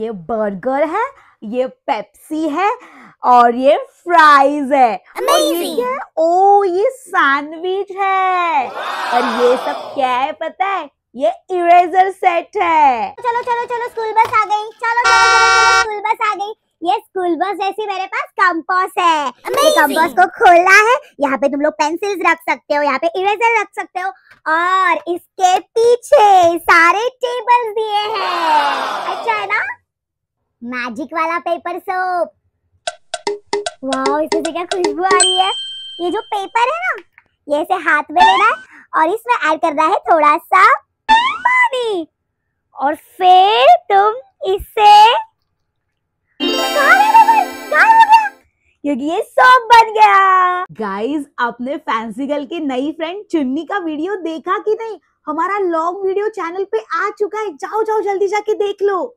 ये बर्गर है ये पेप्सी है और ये फ्राइज है और ये क्या है ओ oh, ये सैंडविच है और ये सब क्या है पता है ये इरेजर सेट है चलो चलो चलो स्कूल बस आ गई चलो चलो चलो स्कूल बस आ गई ये स्कूल बस जैसी मेरे पास कंपास है ये कंपास को खोलना है यहाँ पे तुम लोग पेंसिल्स रख सकते हो यहाँ पे इरेजर रख सकते हो और इसके पीछे मैजिक वाला पेपर सोप वाओ से क्या खुशबू आ रही है ये जो पेपर है ना ये इसे हाथ में लेना है और इसमें ऐड रहा है थोड़ा सा पानी और फिर तुम इसे क्योंकि ये सॉन्ग बन गया गाइज आपने फैंसी गर्ल की नई फ्रेंड चुन्नी का वीडियो देखा कि नहीं हमारा लॉन्ग वीडियो चैनल पे आ चुका है जाओ जाओ जल्दी जाके देख लो